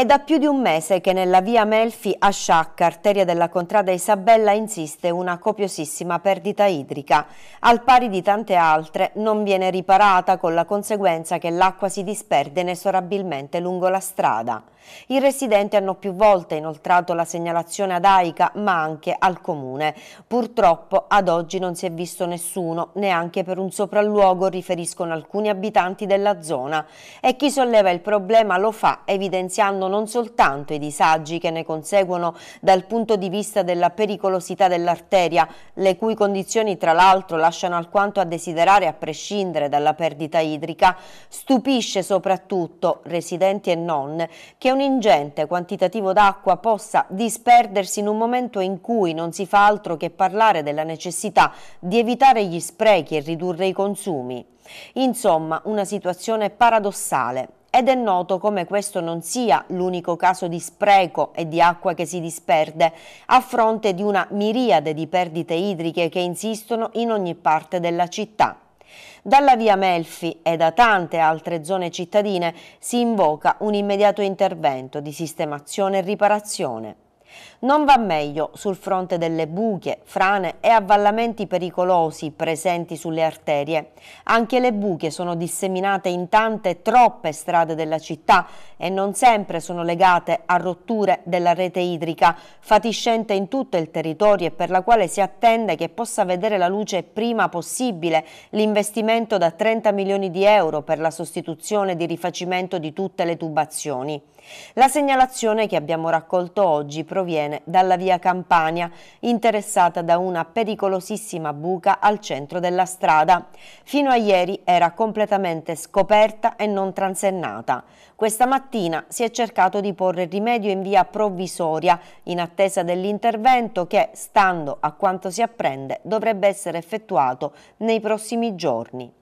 È da più di un mese che nella via Melfi a Sciacca, arteria della contrada Isabella, insiste una copiosissima perdita idrica. Al pari di tante altre, non viene riparata con la conseguenza che l'acqua si disperde inesorabilmente lungo la strada. I residenti hanno più volte inoltrato la segnalazione ad AICA, ma anche al Comune. Purtroppo ad oggi non si è visto nessuno, neanche per un sopralluogo, riferiscono alcuni abitanti della zona. E chi solleva il problema lo fa evidenziando non soltanto i disagi che ne conseguono dal punto di vista della pericolosità dell'arteria, le cui condizioni tra l'altro lasciano alquanto a desiderare a prescindere dalla perdita idrica, stupisce soprattutto, residenti e non, che un ingente quantitativo d'acqua possa disperdersi in un momento in cui non si fa altro che parlare della necessità di evitare gli sprechi e ridurre i consumi. Insomma, una situazione paradossale ed è noto come questo non sia l'unico caso di spreco e di acqua che si disperde, a fronte di una miriade di perdite idriche che insistono in ogni parte della città. Dalla via Melfi e da tante altre zone cittadine si invoca un immediato intervento di sistemazione e riparazione. Non va meglio sul fronte delle buche, frane e avvallamenti pericolosi presenti sulle arterie. Anche le buche sono disseminate in tante, troppe strade della città e non sempre sono legate a rotture della rete idrica, fatiscente in tutto il territorio e per la quale si attende che possa vedere la luce prima possibile l'investimento da 30 milioni di euro per la sostituzione di rifacimento di tutte le tubazioni. La segnalazione che abbiamo raccolto oggi proviene dalla via Campania, interessata da una pericolosissima buca al centro della strada. Fino a ieri era completamente scoperta e non transennata. Questa mattina si è cercato di porre rimedio in via provvisoria, in attesa dell'intervento che, stando a quanto si apprende, dovrebbe essere effettuato nei prossimi giorni.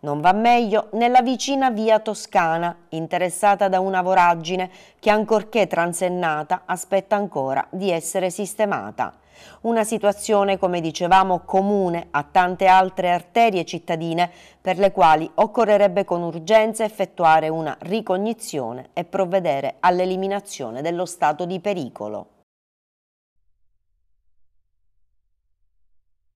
Non va meglio nella vicina via Toscana, interessata da una voragine che ancorché transennata aspetta ancora di essere sistemata. Una situazione, come dicevamo, comune a tante altre arterie cittadine per le quali occorrerebbe con urgenza effettuare una ricognizione e provvedere all'eliminazione dello stato di pericolo.